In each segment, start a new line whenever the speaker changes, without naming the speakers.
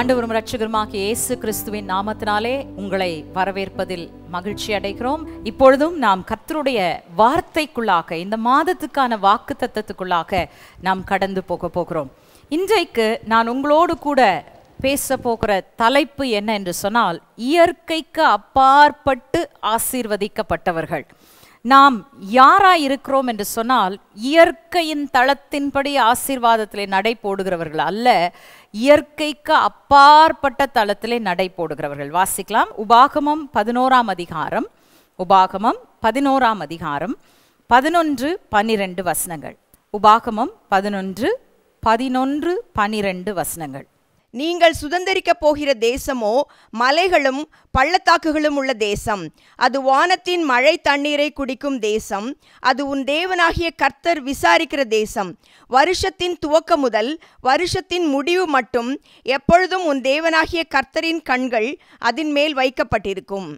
ஆண்டவரும் ரட்சகருமாக இயேசு கிறிஸ்துவின் நாமத்தினாலே உங்களை வரவேற்பதில் மகிழ்ச்சி அடைகிறோம் இப்பொழுதும் நாம் கர்த்தருடைய வார்த்தைக்குள்ளாக இந்த மாதத்துக்கான வாக்கு தத்துவத்துக்குள்ளாக நாம் கடந்து போக போகிறோம் இன்றைக்கு நான் உங்களோடு கூட பேச போகிற தலைப்பு என்ன என்று சொன்னால் இயற்கைக்கு அப்பாற்பட்டு ஆசீர்வதிக்கப்பட்டவர்கள் நாம் யாரா இருக்கிறோம் என்று சொன்னால் இயற்கையின் தளத்தின்படி ஆசீர்வாதத்திலே நடை போடுகிறவர்கள் அல்ல இயற்கைக்கு அப்பாற்பட்ட தளத்திலே நடை போடுகிறவர்கள் வாசிக்கலாம் உபாகமம் பதினோராம் அதிகாரம் உபாகமம் பதினோராம் அதிகாரம் பதினொன்று பனிரெண்டு வசனங்கள் உபாகமம் பதினொன்று பதினொன்று பனிரெண்டு வசனங்கள் நீங்கள் சுதந்திரிக்கப் போகிற தேசமோ மலைகளும்
பள்ளத்தாக்குகளும் உள்ள தேசம் அது வானத்தின் மழை தண்ணீரை குடிக்கும் தேசம் அது உன் தேவனாகிய கர்த்தர் விசாரிக்கிற தேசம் வருஷத்தின் துவக்க முதல் வருஷத்தின் முடிவு மட்டும் எப்பொழுதும் உன் தேவனாகிய கர்த்தரின் கண்கள் அதன்
மேல் வைக்கப்பட்டிருக்கும்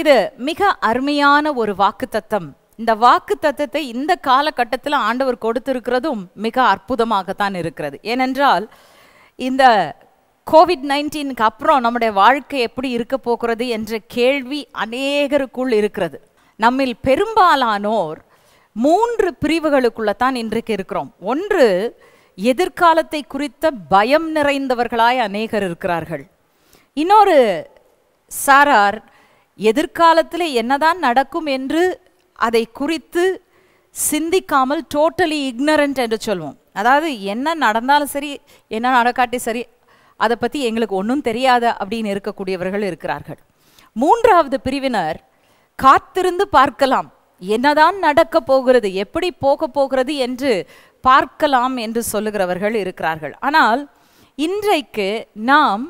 இது மிக அருமையான ஒரு வாக்குத்தத்தம் இந்த வாக்கு தத்துவத்தை இந்த காலகட்டத்தில் ஆண்டவர் கொடுத்திருக்கிறதும் மிக அற்புதமாகத்தான் இருக்கிறது ஏனென்றால் இந்த கோவிட் நைன்டீனுக்கு அப்புறம் நம்முடைய வாழ்க்கை எப்படி இருக்க போகிறது என்ற கேள்வி அநேகருக்குள் இருக்கிறது நம்மில் பெரும்பாலானோர் மூன்று பிரிவுகளுக்குள்ள தான் இன்றைக்கு இருக்கிறோம் ஒன்று எதிர்காலத்தை குறித்த பயம் நிறைந்தவர்களாய் அநேகர் இருக்கிறார்கள் இன்னொரு சாரார் எதிர்காலத்தில் என்னதான் நடக்கும் என்று அதை குறித்து சிந்திக்காமல் டோட்டலி இக்னரண்ட் என்று சொல்வோம் அதாவது என்ன நடந்தாலும் சரி என்ன நடக்காட்டி சரி அதை பற்றி எங்களுக்கு ஒன்றும் தெரியாது அப்படின்னு இருக்கக்கூடியவர்கள் இருக்கிறார்கள் மூன்றாவது பிரிவினர் காத்திருந்து பார்க்கலாம் என்னதான் நடக்க போகிறது எப்படி போக போகிறது என்று பார்க்கலாம் என்று சொல்லுகிறவர்கள் இருக்கிறார்கள் ஆனால் இன்றைக்கு நாம்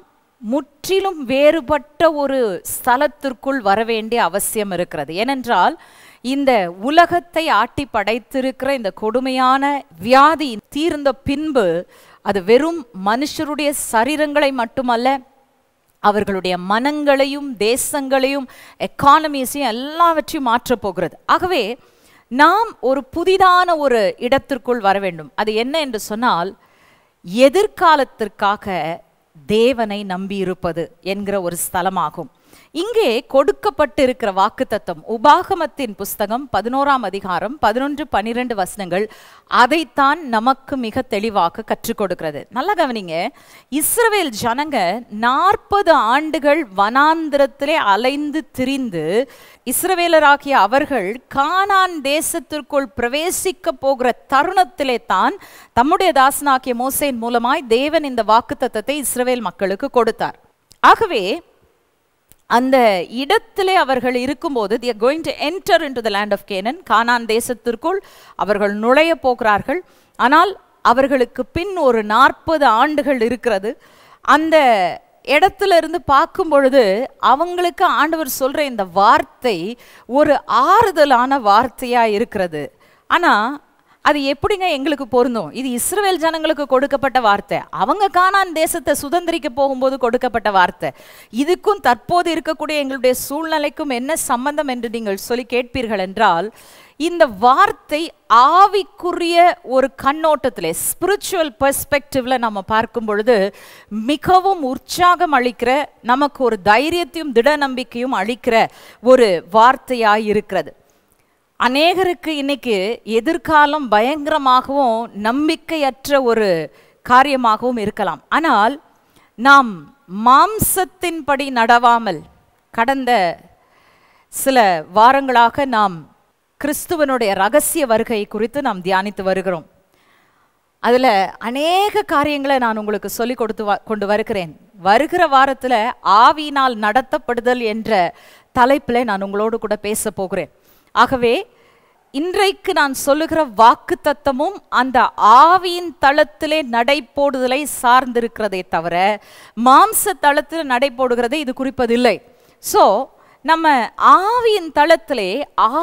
முற்றிலும் வேறுபட்ட ஒரு ஸ்தலத்திற்குள் வர வேண்டிய அவசியம் இருக்கிறது ஏனென்றால் இந்த உலகத்தை ஆட்டி படைத்திருக்கிற இந்த கொடுமையான வியாதி தீர்ந்த பின்பு அது வெறும் மனுஷருடைய சரீரங்களை மட்டுமல்ல அவர்களுடைய மனங்களையும் தேசங்களையும் எக்கானமிஸையும் எல்லாவற்றையும் மாற்றப் போகிறது ஆகவே நாம் ஒரு புதிதான ஒரு இடத்திற்குள் வர வேண்டும் அது என்ன என்று சொன்னால் எதிர்காலத்திற்காக தேவனை நம்பியிருப்பது என்கிற ஒரு ஸ்தலமாகும் இங்கே கொடுக்கப்பட்டிருக்கிற வாக்குத்தத்தம் உபாகமத்தின் புஸ்தகம் பதினோராம் அதிகாரம் பதினொன்று பனிரெண்டு வசனங்கள் அதைத்தான் நமக்கு மிக தெளிவாக கற்றுக் கொடுக்கிறது நல்லா கவனிங்க இஸ்ரவேல் ஜனங்க நாற்பது ஆண்டுகள் வனாந்திரத்திலே அலைந்து திரிந்து இஸ்ரவேலராகிய அவர்கள் கானான் தேசத்திற்குள் பிரவேசிக்க போகிற தருணத்திலே தான் தம்முடைய தாசனாகிய மோசேன் மூலமாய் தேவன் இந்த தத்துவத்தை இஸ்ரவேல் மக்களுக்கு கொடுத்தார் ஆகவே அந்த இடத்திலே அவர்கள் இருக்கும்போது they are going to enter into the land of Canaan கானான் தேசத்திற்குள் அவர்கள் நுழைய போகிறார்கள் ஆனால் அவர்களுக்கு பின் ஒரு நாற்பது ஆண்டுகள் இருக்கிறது அந்த இடத்துல இருந்து பார்க்கும் பொழுது அவங்களுக்கு ஆண்டவர் சொல்கிற இந்த வார்த்தை ஒரு ஆறுதலான வார்த்தையாக இருக்கிறது ஆனால் அது எப்படிங்க எங்களுக்கு பொருந்தும் இது இஸ்ரேல் ஜனங்களுக்கு கொடுக்கப்பட்ட வார்த்தை அவங்க காணான் தேசத்தை சுதந்திரிக்க போகும்போது கொடுக்கப்பட்ட வார்த்தை இதுக்கும் தற்போது இருக்கக்கூடிய எங்களுடைய சூழ்நிலைக்கும் என்ன சம்பந்தம் என்று நீங்கள் சொல்லி கேட்பீர்கள் என்றால் இந்த வார்த்தை ஆவிக்குரிய ஒரு கண்ணோட்டத்தில் ஸ்பிரிச்சுவல் பெர்ஸ்பெக்டிவ்ல நம்ம பார்க்கும் பொழுது மிகவும் உற்சாகம் அளிக்கிற நமக்கு ஒரு தைரியத்தையும் திட நம்பிக்கையும் அளிக்கிற ஒரு வார்த்தையாக இருக்கிறது அநேகருக்கு இன்னைக்கு எதிர்காலம் பயங்கரமாகவும் நம்பிக்கையற்ற ஒரு காரியமாகவும் இருக்கலாம் ஆனால் நாம் மாம்சத்தின்படி நடவாமல் கடந்த சில வாரங்களாக நாம் கிறிஸ்துவனுடைய ரகசிய வருகை குறித்து நாம் தியானித்து வருகிறோம் அதில் அநேக காரியங்களை நான் உங்களுக்கு சொல்லிக் கொடுத்து கொண்டு வருகிறேன் வருகிற வாரத்தில் ஆவியினால் நடத்தப்படுதல் என்ற தலைப்பில் நான் உங்களோடு கூட பேச போகிறேன் ஆகவே இன்றைக்கு நான் சொல்லுகிற வாக்கு தத்தமும் அந்த ஆவியின் தளத்திலே போடுதலை சார்ந்திருக்கிறதே தவிர மாம்ச தளத்தில் நடை நடைபோடுகிறதை இது குறிப்பதில்லை ஸோ நம்ம ஆவியின் தளத்திலே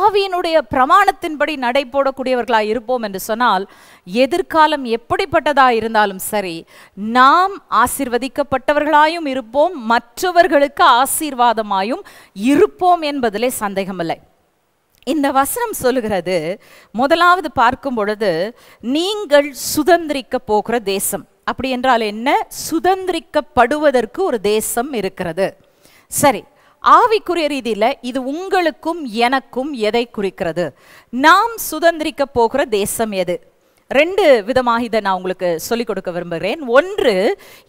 ஆவியினுடைய பிரமாணத்தின்படி போடக்கூடியவர்களாக இருப்போம் என்று சொன்னால் எதிர்காலம் எப்படிப்பட்டதாக இருந்தாலும் சரி நாம் ஆசிர்வதிக்கப்பட்டவர்களாயும் இருப்போம் மற்றவர்களுக்கு ஆசீர்வாதமாயும் இருப்போம் என்பதிலே சந்தேகமில்லை இந்த வசனம் சொல்லுகிறது முதலாவது பார்க்கும் பொழுது நீங்கள் சுதந்திரிக்க போகிற தேசம் அப்படி என்றால் என்ன சுதந்திரிக்கப்படுவதற்கு ஒரு தேசம் இருக்கிறது சரி ஆவிக்குரிய ரீதியில் இது உங்களுக்கும் எனக்கும் எதை குறிக்கிறது நாம் சுதந்திரிக்க போகிற தேசம் எது ரெண்டு விதமாக இதை நான் உங்களுக்கு சொல்லிக் கொடுக்க விரும்புகிறேன் ஒன்று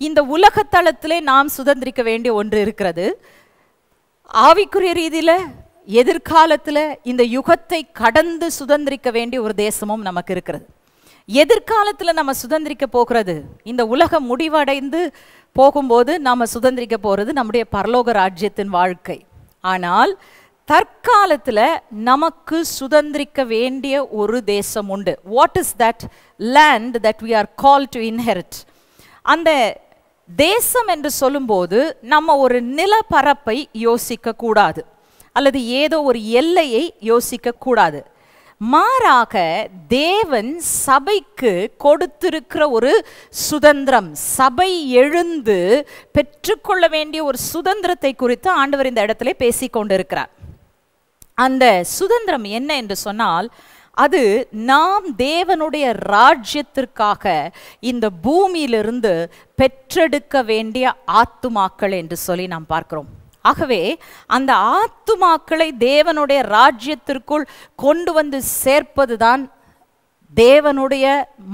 இந்த உலகத்தளத்திலே நாம் சுதந்திரிக்க வேண்டிய ஒன்று இருக்கிறது ஆவிக்குரிய ரீதியில் எதிர்காலத்தில் இந்த யுகத்தை கடந்து சுதந்திரிக்க வேண்டிய ஒரு தேசமும் நமக்கு இருக்கிறது எதிர்காலத்தில் நம்ம சுதந்திரிக்க போகிறது இந்த உலகம் முடிவடைந்து போகும்போது நாம் சுதந்திரிக்க போகிறது நம்முடைய பரலோக ராஜ்யத்தின் வாழ்க்கை ஆனால் தற்காலத்தில் நமக்கு சுதந்திரிக்க வேண்டிய ஒரு தேசம் உண்டு what is that land that we are call to inherit அந்த தேசம் என்று சொல்லும்போது நம்ம ஒரு நிலப்பரப்பை யோசிக்க கூடாது அல்லது ஏதோ ஒரு எல்லையை யோசிக்க கூடாது மாறாக தேவன் சபைக்கு கொடுத்திருக்கிற ஒரு சுதந்திரம் சபை எழுந்து பெற்றுக்கொள்ள வேண்டிய ஒரு சுதந்திரத்தை குறித்து ஆண்டவர் இந்த இடத்துல பேசி கொண்டிருக்கிறார் அந்த சுதந்திரம் என்ன என்று சொன்னால் அது நாம் தேவனுடைய ராஜ்யத்திற்காக இந்த பூமியிலிருந்து பெற்றெடுக்க வேண்டிய ஆத்துமாக்கள் என்று சொல்லி நாம் பார்க்கிறோம் ஆகவே அந்த ஆத்துமாக்களை தேவனுடைய ராஜ்யத்திற்குள் கொண்டு வந்து சேர்ப்பதுதான் தேவனுடைய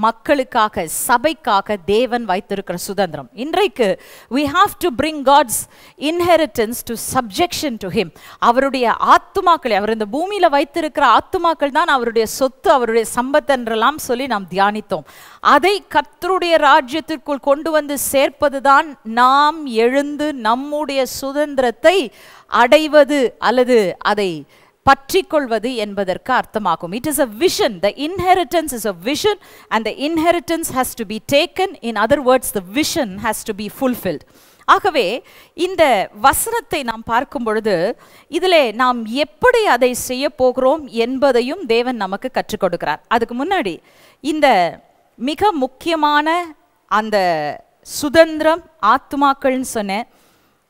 மக்களுக்காக சபைக்காக தேவன் வைத்திருக்கிற சுதந்திரம் இன்றைக்கு we have to bring God's inheritance to subjection to him அவருடைய ஆத்துமாக்களை அவர் இந்த பூமியில் வைத்திருக்கிற ஆத்துமாக்கள் தான் அவருடைய சொத்து அவருடைய சம்பத்தென்றெல்லாம் சொல்லி நாம் தியானித்தோம் அதை கத்தருடைய ராஜ்யத்திற்குள் கொண்டு வந்து சேர்ப்பது தான் நாம் எழுந்து நம்முடைய சுதந்திரத்தை அடைவது அல்லது அதை பற்றிக்கொள்வது என்பதற்கு அர்த்தமாகும் it is a vision the inheritance is a vision and the inheritance has to be taken in other words the vision has to be fulfilled ஆகவே இந்த வசனத்தை நாம் பார்க்கும் பொழுது இதில் நாம் எப்படி அதை செய்ய போகிறோம் என்பதையும் தேவன் நமக்கு கற்றுக் கொடுக்கிறார் அதுக்கு முன்னாடி இந்த மிக முக்கியமான அந்த சுதந்திரம் ஆத்மாக்கள்னு சொன்னேன்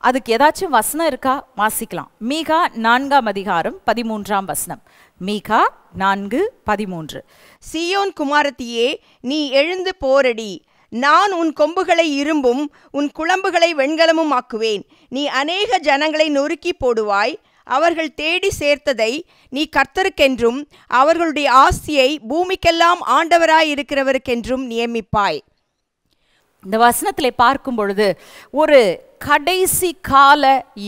அதுக்கு ஏதாச்சும் வசனம் இருக்கா வாசிக்கலாம் மீகா நான்காம் அதிகாரம் பதிமூன்றாம் வசனம் மீகா நான்கு பதிமூன்று சியோன் குமாரத்தியே நீ எழுந்து போரடி நான் உன்
கொம்புகளை இரும்பும் உன் குழம்புகளை வெண்கலமும் ஆக்குவேன் நீ அநேக ஜனங்களை நொறுக்கி போடுவாய் அவர்கள் தேடி சேர்த்ததை நீ கர்த்தருக்கென்றும் அவர்களுடைய ஆசியை பூமிக்கெல்லாம் ஆண்டவராயிருக்கிறவருக்கென்றும் நியமிப்பாய்
இந்த வசனத்தில் பார்க்கும் பொழுது ஒரு கடைசி கால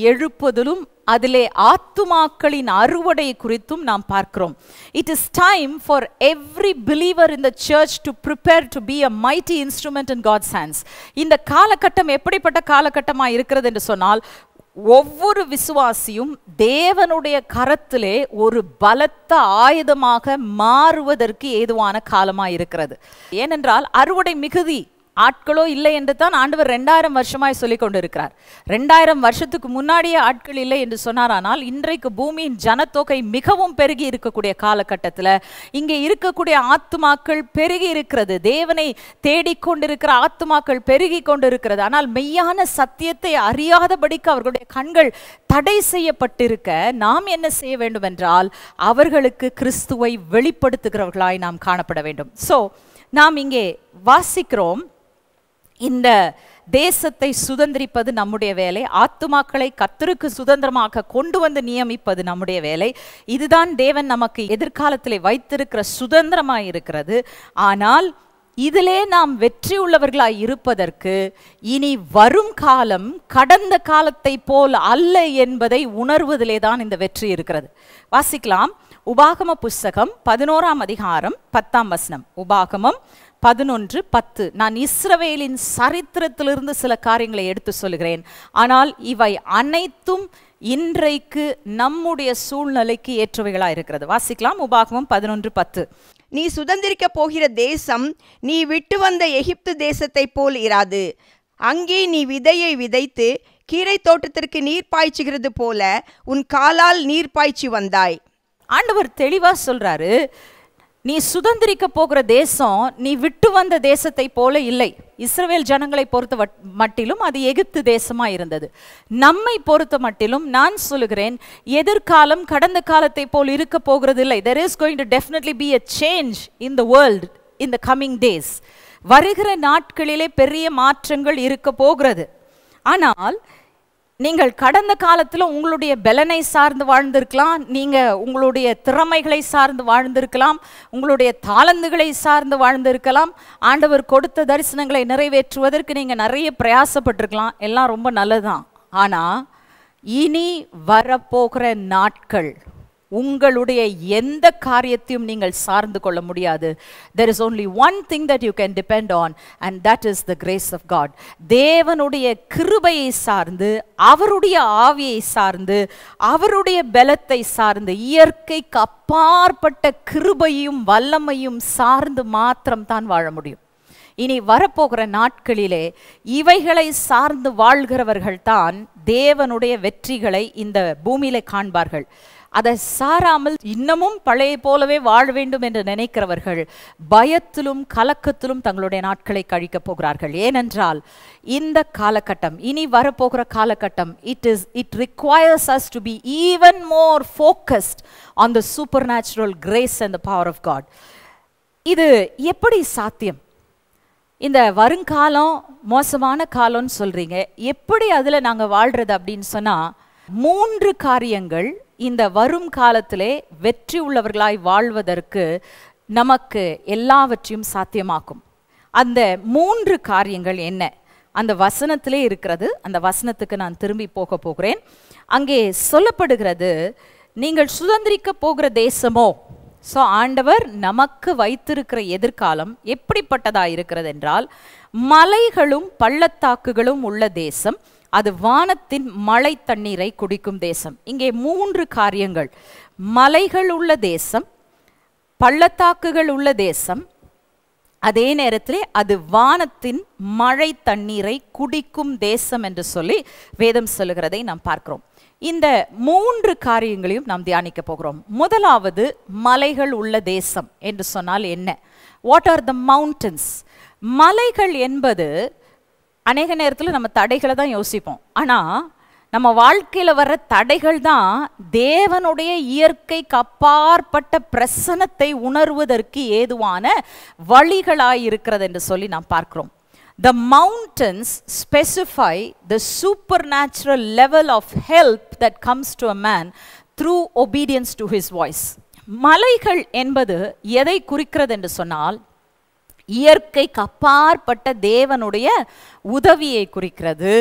எழுப்புதலும் அதிலே ஆத்துமாக்களின் அறுவடை குறித்தும் நாம் பார்க்கிறோம் it is time for every believer in the church to prepare to be a mighty instrument in God's hands இந்த காலகட்டம் எப்படிப்பட்ட காலகட்டமாக இருக்கிறது என்று சொன்னால் ஒவ்வொரு விசுவாசியும் தேவனுடைய கரத்திலே ஒரு பலத்த ஆயுதமாக மாறுவதற்கு ஏதுவான காலமாக இருக்கிறது ஏனென்றால் அறுவடை மிகுதி ஆட்களோ இல்லை என்று தான் ஆண்டவர் ரெண்டாயிரம் வருஷமாய் சொல்லி கொண்டிருக்கிறார் ரெண்டாயிரம் வருஷத்துக்கு முன்னாடியே ஆட்கள் இல்லை என்று சொன்னாரானால் இன்றைக்கு பூமியின் ஜனத்தொகை மிகவும் பெருகி இருக்கக்கூடிய காலகட்டத்தில் இங்கே இருக்கக்கூடிய ஆத்துமாக்கள் பெருகி இருக்கிறது தேவனை தேடிக்கொண்டிருக்கிற ஆத்துமாக்கள் பெருகி கொண்டிருக்கிறது ஆனால் மெய்யான சத்தியத்தை அறியாதபடிக்கு அவர்களுடைய கண்கள் தடை செய்யப்பட்டிருக்க நாம் என்ன செய்ய வேண்டும் என்றால் அவர்களுக்கு கிறிஸ்துவை வெளிப்படுத்துகிறவர்களாய் நாம் காணப்பட வேண்டும் ஸோ நாம் இங்கே வாசிக்கிறோம் இந்த தேசத்தை சுதந்திரிப்பது நம்முடைய வேலை ஆத்துமாக்களை கத்தருக்கு சுதந்திரமாக கொண்டு வந்து நியமிப்பது நம்முடைய வேலை இதுதான் தேவன் நமக்கு எதிர்காலத்தில் வைத்திருக்கிற சுதந்திரமாக இருக்கிறது ஆனால் இதிலே நாம் வெற்றி உள்ளவர்களாய் இருப்பதற்கு இனி வரும் காலம் கடந்த காலத்தை போல் அல்ல என்பதை உணர்வதிலே தான் இந்த வெற்றி இருக்கிறது வாசிக்கலாம் உபாகம புஸ்தகம் பதினோராம் அதிகாரம் பத்தாம் வசனம் உபாகமம் பதினொன்று பத்து நான் இஸ்ரவேலின் சரித்திரத்திலிருந்து சில காரியங்களை எடுத்து சொல்கிறேன் ஆனால் இவை அனைத்தும் இன்றைக்கு நம்முடைய சூழ்நிலைக்கு ஏற்றவைகளாக இருக்கிறது வாசிக்கலாம் உபாகமம் பதினொன்று பத்து நீ சுதந்திரிக்க போகிற தேசம் நீ விட்டு வந்த எகிப்து தேசத்தை போல்
இராது அங்கே நீ விதையை விதைத்து கீரை தோட்டத்திற்கு நீர் பாய்ச்சுகிறது
போல உன் காலால் நீர் பாய்ச்சி வந்தாய் ஆண்டவர் தெளிவாக சொல்றாரு நீ சுதந்திரிக்க போகிற தேசம் நீ விட்டு வந்த தேசத்தை போல இல்லை இஸ்ரேல் ஜனங்களை பொறுத்த மட்டிலும் அது எகிப்து தேசமாக இருந்தது நம்மை பொறுத்த மட்டிலும் நான் சொல்லுகிறேன் எதிர்காலம் கடந்த காலத்தை போல் இருக்க போகிறது இல்லை there is going to definitely be a change in the world in the coming days வருகிற நாட்களிலே பெரிய மாற்றங்கள் இருக்க போகிறது ஆனால் நீங்கள் கடந்த காலத்தில் உங்களுடைய பலனை சார்ந்து வாழ்ந்திருக்கலாம் நீங்கள் உங்களுடைய திறமைகளை சார்ந்து வாழ்ந்திருக்கலாம் உங்களுடைய தாளந்துகளை சார்ந்து வாழ்ந்திருக்கலாம் ஆண்டவர் கொடுத்த தரிசனங்களை நிறைவேற்றுவதற்கு நீங்கள் நிறைய பிரயாசப்பட்டிருக்கலாம் எல்லாம் ரொம்ப நல்லதுதான் ஆனால் இனி வரப்போகிற நாட்கள் உங்களுடைய எந்த காரியத்தையும் நீங்கள் சார்ந்து கொள்ள முடியாது there is only one thing that you can depend on and that is the grace of God தேவனுடைய கிருபையை சார்ந்து அவருடைய ஆவியை சார்ந்து அவருடைய பலத்தை சார்ந்து இயற்கைக்கு அப்பாற்பட்ட கிருபையும் வல்லமையும் சார்ந்து மாத்திரம் தான் வாழ முடியும் இனி வரப்போகிற நாட்களிலே இவைகளை சார்ந்து வாழ்கிறவர்கள் தான் தேவனுடைய வெற்றிகளை இந்த பூமியில காண்பார்கள் அதை சாராமல் இன்னமும் பழைய போலவே வாழ வேண்டும் என்று நினைக்கிறவர்கள் பயத்திலும் கலக்கத்திலும் தங்களுடைய நாட்களை கழிக்கப் போகிறார்கள் ஏனென்றால் இந்த காலகட்டம் இனி வரப்போகிற காலகட்டம் it is it requires us to be even more focused on the supernatural grace and the power of God இது எப்படி சாத்தியம் இந்த வருங்காலம் மோசமான காலம்னு சொல்கிறீங்க எப்படி அதில் நாங்கள் வாழ்கிறது அப்படின்னு சொன்னால் மூன்று காரியங்கள் இந்த வரும் காலத்திலே வெற்றி உள்ளவர்களாய் வாழ்வதற்கு நமக்கு எல்லாவற்றையும் சாத்தியமாக்கும் அந்த மூன்று காரியங்கள் என்ன அந்த வசனத்திலே இருக்கிறது அந்த வசனத்துக்கு நான் திரும்பி போக போகிறேன் அங்கே சொல்லப்படுகிறது நீங்கள் சுதந்திரிக்க போகிற தேசமோ ஸோ ஆண்டவர் நமக்கு வைத்திருக்கிற எதிர்காலம் எப்படிப்பட்டதாக இருக்கிறது என்றால் மலைகளும் பள்ளத்தாக்குகளும் உள்ள தேசம் அது வானத்தின் மழை தண்ணீரை குடிக்கும் தேசம் இங்கே மூன்று காரியங்கள் மலைகள் உள்ள தேசம் பள்ளத்தாக்குகள் உள்ள தேசம் அதே நேரத்தில் அது வானத்தின் மழை தண்ணீரை குடிக்கும் தேசம் என்று சொல்லி வேதம் சொல்லுகிறதை நாம் பார்க்கிறோம் இந்த மூன்று காரியங்களையும் நாம் தியானிக்க போகிறோம் முதலாவது மலைகள் உள்ள தேசம் என்று சொன்னால் என்ன வாட் ஆர் த மவுண்டன்ஸ் மலைகள் என்பது அநேக நேரத்தில் நம்ம தடைகளை தான் யோசிப்போம் ஆனால் நம்ம வாழ்க்கையில் வர்ற தடைகள் தான் தேவனுடைய இயற்கைக்கு அப்பாற்பட்ட பிரசனத்தை உணர்வதற்கு ஏதுவான வழிகளாக இருக்கிறது என்று சொல்லி நாம் பார்க்குறோம் the mountains specify the supernatural level of help that comes to a man through obedience to his voice மலைகள் என்பது எதை குறிக்கிறது என்று சொன்னால் இயற்கை அப்பாற்பட்ட தேவனுடைய உதவியை குறிக்கிறது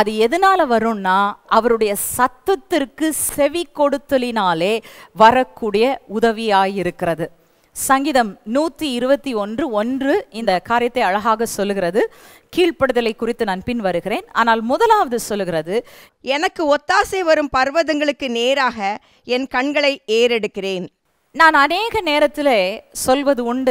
அது எதனால வரும்னா அவருடைய சத்தத்திற்கு செவி கொடுத்தலினாலே வரக்கூடிய உதவியாயிருக்கிறது சங்கீதம் நூற்றி இருபத்தி ஒன்று ஒன்று இந்த காரியத்தை அழகாக சொல்லுகிறது கீழ்ப்படுதலை குறித்து நான் பின் வருகிறேன் ஆனால் முதலாவது சொல்லுகிறது எனக்கு ஒத்தாசை வரும் பர்வதங்களுக்கு நேராக என் கண்களை ஏறெடுக்கிறேன் நான் அநேக நேரத்தில் சொல்வது உண்டு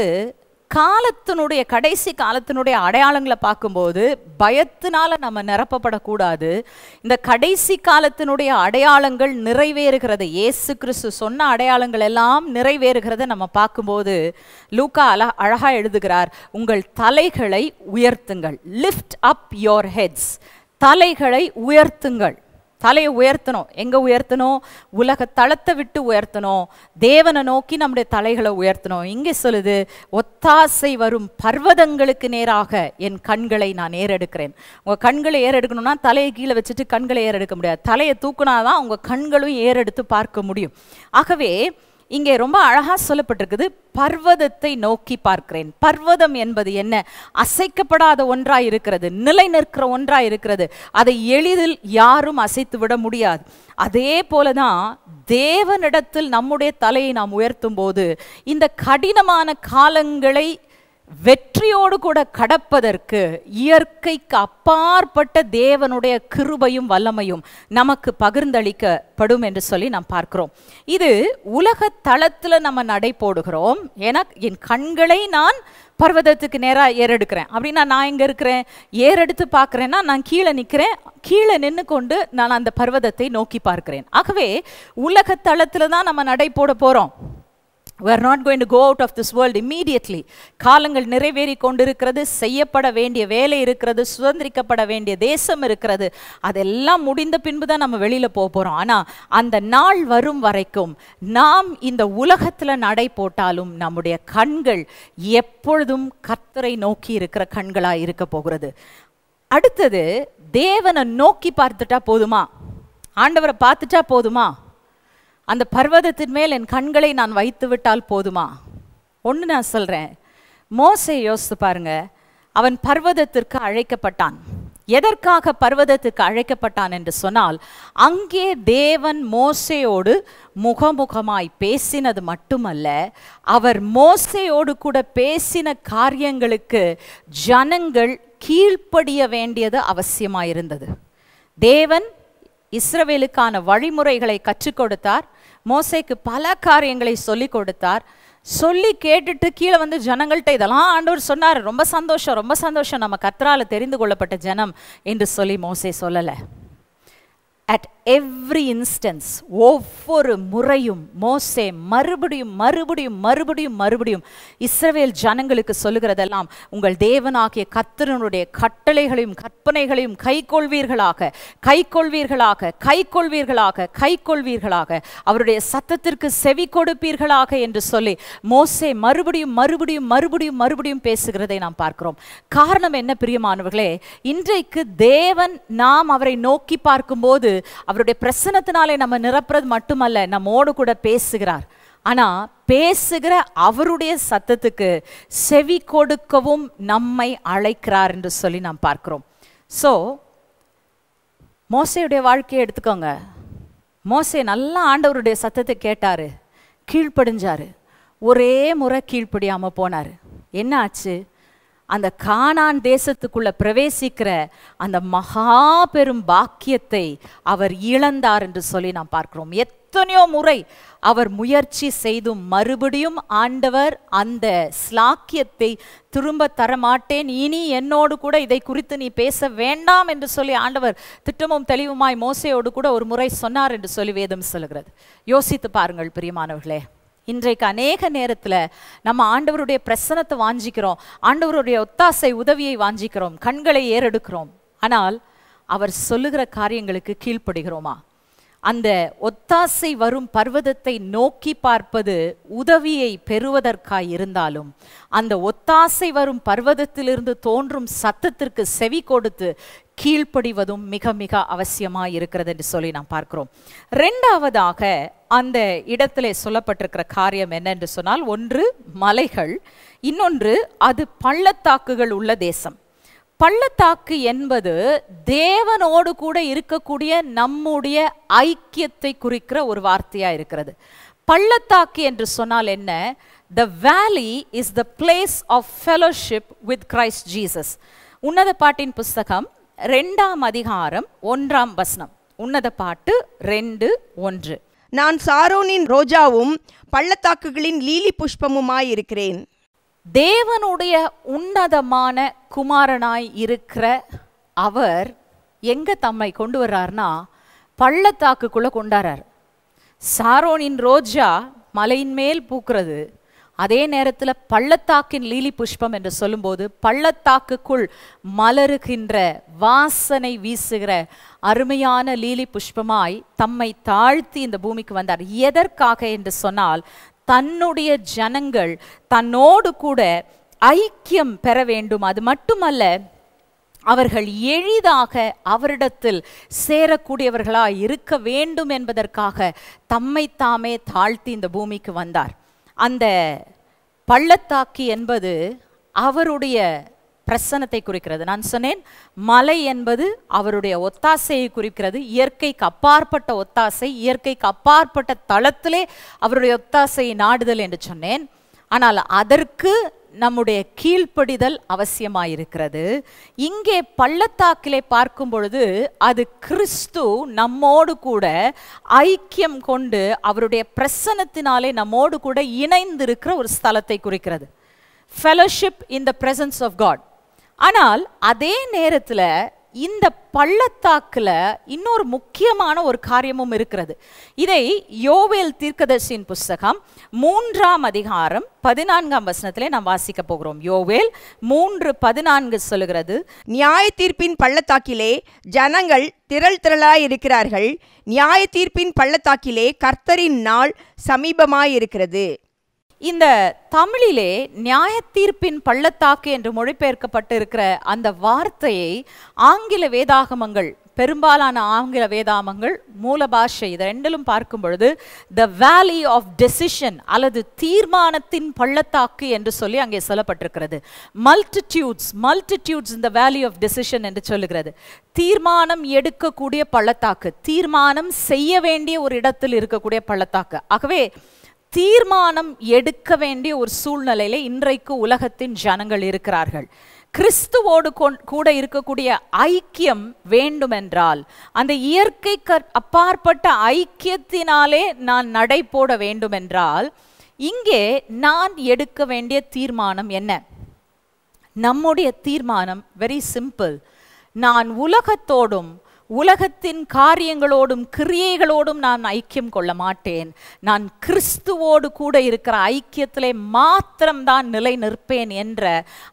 காலத்தினுடைய கடைசி காலத்தினுடைய அடையாளங்களை பார்க்கும்போது பயத்தினால நம்ம நிரப்பப்படக்கூடாது இந்த கடைசி காலத்தினுடைய அடையாளங்கள் நிறைவேறுகிறது ஏசு கிறிஸ்து சொன்ன அடையாளங்கள் எல்லாம் நிறைவேறுகிறத நம்ம பார்க்கும்போது லூக்கா அழ அழகாக எழுதுகிறார் உங்கள் தலைகளை உயர்த்துங்கள் லிஃப்ட் அப் யோர் ஹெட்ஸ் தலைகளை உயர்த்துங்கள் தலையை உயர்த்தணும் எங்கே உயர்த்தணும் உலக தளத்தை விட்டு உயர்த்தணும் தேவனை நோக்கி நம்முடைய தலைகளை உயர்த்தணும் இங்கே சொல்லுது ஒத்தாசை வரும் பர்வதங்களுக்கு நேராக என் கண்களை நான் ஏறெடுக்கிறேன் உங்கள் கண்களை ஏறெடுக்கணும்னா தலையை கீழே வச்சுட்டு கண்களை ஏறெடுக்க முடியாது தலையை தூக்குனாதான் உங்கள் கண்களும் ஏறெடுத்து பார்க்க முடியும் ஆகவே இங்கே ரொம்ப அழகாக சொல்லப்பட்டிருக்குது பர்வதத்தை நோக்கி பார்க்கிறேன் பர்வதம் என்பது என்ன அசைக்கப்படாத ஒன்றா இருக்கிறது நிலை நிற்கிற ஒன்றாய் இருக்கிறது அதை எளிதில் யாரும் அசைத்து விட முடியாது அதே போல தான் தேவனிடத்தில் நம்முடைய தலையை நாம் உயர்த்தும் போது இந்த கடினமான காலங்களை வெற்றியோடு கூட கடப்பதற்கு இயற்கைக்கு அப்பாற்பட்ட தேவனுடைய கிருபையும் வல்லமையும் நமக்கு பகிர்ந்தளிக்கப்படும் என்று சொல்லி நாம் பார்க்கிறோம் இது உலக தளத்தில் நம்ம நடை போடுகிறோம் ஏன்னா என் கண்களை நான் பர்வதத்துக்கு நேராக ஏறெடுக்கிறேன் அப்படின்னா நான் இங்கே இருக்கிறேன் ஏறெடுத்து பார்க்குறேன்னா நான் கீழே நிற்கிறேன் கீழே நின்று கொண்டு நான் அந்த பர்வதத்தை நோக்கி பார்க்கிறேன் ஆகவே உலக தளத்தில் தான் நம்ம நடை போட போகிறோம் we are not going to go out of this world immediately காலங்கள் நிறைவேறி கொண்டிருக்கிறது செய்யப்பட வேண்டிய வேலை இருக்கிறது சுதந்திரிக்கப்பட வேண்டிய தேசம் இருக்கிறது அதெல்லாம் முடிந்த பின்பு தான் நம்ம வெளியில் போக போகிறோம் ஆனால் அந்த நாள் வரும் வரைக்கும் நாம் இந்த உலகத்தில் நடை போட்டாலும் நம்முடைய கண்கள் எப்பொழுதும் கத்தரை நோக்கி இருக்கிற கண்களாக இருக்க போகிறது அடுத்தது தேவனை நோக்கி பார்த்துட்டா போதுமா ஆண்டவரை பார்த்துட்டா போதுமா அந்த பர்வதத்தின் மேல் என் கண்களை நான் வைத்து விட்டால் போதுமா ஒன்று நான் சொல்கிறேன் மோசை யோசித்து பாருங்க அவன் பர்வதத்திற்கு அழைக்கப்பட்டான் எதற்காக பர்வதத்துக்கு அழைக்கப்பட்டான் என்று சொன்னால் அங்கே தேவன் மோசையோடு முகமுகமாய் பேசினது மட்டுமல்ல அவர் மோசையோடு கூட பேசின காரியங்களுக்கு ஜனங்கள் கீழ்ப்படிய வேண்டியது அவசியமாயிருந்தது தேவன் இஸ்ரவேலுக்கான வழிமுறைகளை கற்றுக் கொடுத்தார் மோசைக்கு பல காரியங்களை சொல்லி கொடுத்தார் சொல்லி கேட்டுட்டு கீழே வந்து ஜனங்கள்கிட்ட இதெல்லாம் ஆண்டவர் சொன்னார் ரொம்ப சந்தோஷம் ரொம்ப சந்தோஷம் நம்ம கத்ரால தெரிந்து கொள்ளப்பட்ட ஜனம் என்று சொல்லி மோசை சொல்லலை அட் எவ்ரி இன்ஸ்டன்ஸ் ஒவ்வொரு முறையும் மோசே மறுபடியும் மறுபடியும் மறுபடியும் மறுபடியும் இஸ்ரவேல் ஜனங்களுக்கு சொல்லுகிறதெல்லாம் உங்கள் தேவனாகிய கத்திரனுடைய கட்டளைகளையும் கற்பனைகளையும் கைக்கொள்வீர்களாக கைக்கொள்வீர்களாக கைக்கொள்வீர்களாக கைக்கொள்வீர்களாக அவருடைய சத்தத்திற்கு செவி கொடுப்பீர்களாக என்று சொல்லி மோசே மறுபடியும் மறுபடியும் மறுபடியும் மறுபடியும் பேசுகிறதை நாம் பார்க்கிறோம் காரணம் என்ன பிரியமானவர்களே இன்றைக்கு தேவன் நாம் அவரை நோக்கி பார்க்கும்போது அவருடைய பிரசனத்தினாலே நம்ம நிரப்புறது மட்டுமல்ல நம்மோடு கூட பேசுகிறார் ஆனால் பேசுகிற அவருடைய சத்தத்துக்கு செவி கொடுக்கவும் நம்மை அழைக்கிறார் என்று சொல்லி நாம் பார்க்கிறோம் ஸோ மோசையுடைய வாழ்க்கையை எடுத்துக்கோங்க மோசை நல்லா ஆண்டவருடைய சத்தத்தை கேட்டார் கீழ்ப்படிஞ்சார் ஒரே முறை கீழ்ப்படியாமல் போனார் என்ன ஆச்சு அந்த கானான் தேசத்துக்குள்ள பிரவேசிக்கிற அந்த மகா பெரும் பாக்கியத்தை அவர் இழந்தார் என்று சொல்லி நாம் பார்க்கிறோம் எத்தனையோ முறை அவர் முயற்சி செய்தும் மறுபடியும் ஆண்டவர் அந்த ஸ்லாக்கியத்தை திரும்ப தரமாட்டேன் இனி என்னோடு கூட இதை குறித்து நீ பேச வேண்டாம் என்று சொல்லி ஆண்டவர் திட்டமும் தெளிவுமாய் மோசையோடு கூட ஒரு முறை சொன்னார் என்று சொல்லி வேதம் சொல்லுகிறது யோசித்து பாருங்கள் பிரியமானவர்களே இன்றைக்கு அநேக நேரத்தில் நம்ம ஆண்டவருடைய பிரசனத்தை வாஞ்சிக்கிறோம் ஆண்டவருடைய ஒத்தாசை உதவியை வாஞ்சிக்கிறோம் கண்களை ஏறெடுக்கிறோம் ஆனால் அவர் சொல்லுகிற காரியங்களுக்கு கீழ்ப்படுகிறோமா அந்த ஒத்தாசை வரும் பர்வதத்தை நோக்கி பார்ப்பது உதவியை பெறுவதற்காய் இருந்தாலும் அந்த ஒத்தாசை வரும் பர்வதத்திலிருந்து தோன்றும் சத்தத்திற்கு செவி கொடுத்து கீழ்ப்படிவதும் மிக மிக அவசியமாக இருக்கிறது என்று சொல்லி நாம் பார்க்கிறோம் ரெண்டாவதாக அந்த இடத்துல சொல்லப்பட்டிருக்கிற காரியம் என்னென்று சொன்னால் ஒன்று மலைகள் இன்னொன்று அது பள்ளத்தாக்குகள் உள்ள தேசம் பள்ளத்தாக்கு என்பது தேவனோடு கூட இருக்கக்கூடிய நம்முடைய ஐக்கியத்தை குறிக்கிற ஒரு வார்த்தையாக இருக்கிறது பள்ளத்தாக்கு என்று சொன்னால் என்ன the valley is the place of fellowship with Christ Jesus உன்னத பாட்டின் புஸ்தகம் ரெண்டாம் அதிகாரம் ஒன்றாம் வசனம் உன்னத பாட்டு ரெண்டு ஒன்று
நான் சாரோனின் ரோஜாவும் பள்ளத்தாக்குகளின் லீலி புஷ்பமுமாயிருக்கிறேன்
தேவனுடைய உன்னதமான குமாரனாய் இருக்கிற அவர் எங்க தம்மை கொண்டு வர்றார்னா பள்ளத்தாக்குக்குள்ள கொண்டாரார் சாரோனின் ரோஜா மலையின் மேல் பூக்கிறது அதே நேரத்தில் பள்ளத்தாக்கின் லீலி புஷ்பம் என்று சொல்லும்போது பள்ளத்தாக்குக்குள் மலருகின்ற வாசனை வீசுகிற அருமையான லீலி புஷ்பமாய் தம்மை தாழ்த்தி இந்த பூமிக்கு வந்தார் எதற்காக என்று சொன்னால் தன்னுடைய ஜனங்கள் தன்னோடு கூட ஐக்கியம் பெற வேண்டும் அது மட்டுமல்ல அவர்கள் எளிதாக அவரிடத்தில் சேரக்கூடியவர்களாக இருக்க வேண்டும் என்பதற்காக தம்மை தாமே தாழ்த்தி இந்த பூமிக்கு வந்தார் அந்த பள்ளத்தாக்கி என்பது அவருடைய பிரசனத்தை குறிக்கிறது நான் சொன்னேன் மலை என்பது அவருடைய ஒத்தாசையை குறிக்கிறது இயற்கைக்கு அப்பாற்பட்ட ஒத்தாசை இயற்கைக்கு அப்பாற்பட்ட தளத்திலே அவருடைய ஒத்தாசையை நாடுதல் என்று சொன்னேன் ஆனால் அதற்கு நம்முடைய கீழ்ப்படிதல் அவசியமாயிருக்கிறது இங்கே பள்ளத்தாக்கிலே பார்க்கும் பொழுது அது கிறிஸ்து நம்மோடு கூட ஐக்கியம் கொண்டு அவருடைய பிரசனத்தினாலே நம்மோடு கூட இணைந்திருக்கிற ஒரு ஸ்தலத்தை குறிக்கிறது fellowship in the presence of God ஆனால் அதே நேரத்தில் இந்த பள்ளத்தாக்கில் இன்னொரு முக்கியமான ஒரு காரியமும் இருக்கிறது இதை யோவேல் தீர்க்கதர்சியின் புஸ்தகம் மூன்றாம் அதிகாரம் பதினான்காம் வசனத்திலே நாம் வாசிக்க போகிறோம் யோவேல் மூன்று பதினான்கு சொல்லுகிறது நியாய
தீர்ப்பின் பள்ளத்தாக்கிலே ஜனங்கள் திரள் திரளாயிருக்கிறார்கள் இருக்கிறார்கள் நியாய தீர்ப்பின்
பள்ளத்தாக்கிலே கர்த்தரின் நாள் சமீபமாயிருக்கிறது இந்த தமிழிலே நியாய தீர்ப்பின் பள்ளத்தாக்கு என்று மொழிபெயர்க்கப்பட்டு இருக்கிற அந்த வார்த்தையை ஆங்கில வேதாகமங்கள் பெரும்பாலான ஆங்கில வேதாமங்கள் மூல பாஷை ரெண்டிலும் பார்க்கும் பொழுது த வேலி ஆஃப் டெசிஷன் அல்லது தீர்மானத்தின் பள்ளத்தாக்கு என்று சொல்லி அங்கே சொல்லப்பட்டிருக்கிறது மல்டிடியூட்ஸ் மல்டிடியூட்ஸ் இந்த வேலி ஆஃப் டெசிஷன் என்று சொல்லுகிறது தீர்மானம் எடுக்கக்கூடிய பள்ளத்தாக்கு தீர்மானம் செய்ய வேண்டிய ஒரு இடத்தில் இருக்கக்கூடிய பள்ளத்தாக்கு ஆகவே தீர்மானம் எடுக்க வேண்டிய ஒரு சூழ்நிலையில இன்றைக்கு உலகத்தின் ஜனங்கள் இருக்கிறார்கள் கிறிஸ்துவோடு கூட இருக்கக்கூடிய ஐக்கியம் வேண்டுமென்றால் அந்த இயற்கை அப்பாற்பட்ட ஐக்கியத்தினாலே நான் நடை போட வேண்டுமென்றால் இங்கே நான் எடுக்க வேண்டிய தீர்மானம் என்ன நம்முடைய தீர்மானம் வெரி சிம்பிள் நான் உலகத்தோடும் உலகத்தின் காரியங்களோடும் கிரியைகளோடும் நான் ஐக்கியம் கொள்ள மாட்டேன் நான் கிறிஸ்துவோடு கூட இருக்கிற ஐக்கியத்திலே மாத்திரம்தான் நிலை நிற்பேன் என்ற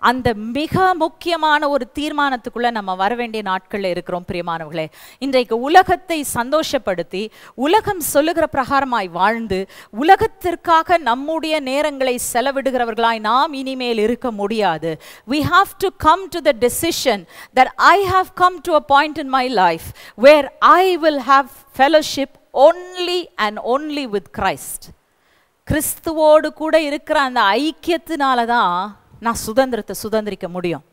அந்த மிக முக்கியமான ஒரு தீர்மானத்துக்குள்ளே நம்ம வர வேண்டிய நாட்களில் இருக்கிறோம் பிரியமானவர்களே இன்றைக்கு உலகத்தை சந்தோஷப்படுத்தி உலகம் சொல்லுகிற பிரகாரமாய் வாழ்ந்து உலகத்திற்காக நம்முடைய நேரங்களை செலவிடுகிறவர்களாய் நாம் இனிமேல் இருக்க முடியாது we have to come to the decision that I have come to a point in my life life where I will have fellowship only and only with Christ. கிறிஸ்துவோடு கூட இருக்கிற அந்த ஐக்கியத்தினால தான் நான் சுதந்திரத்தை சுதந்திரிக்க முடியும்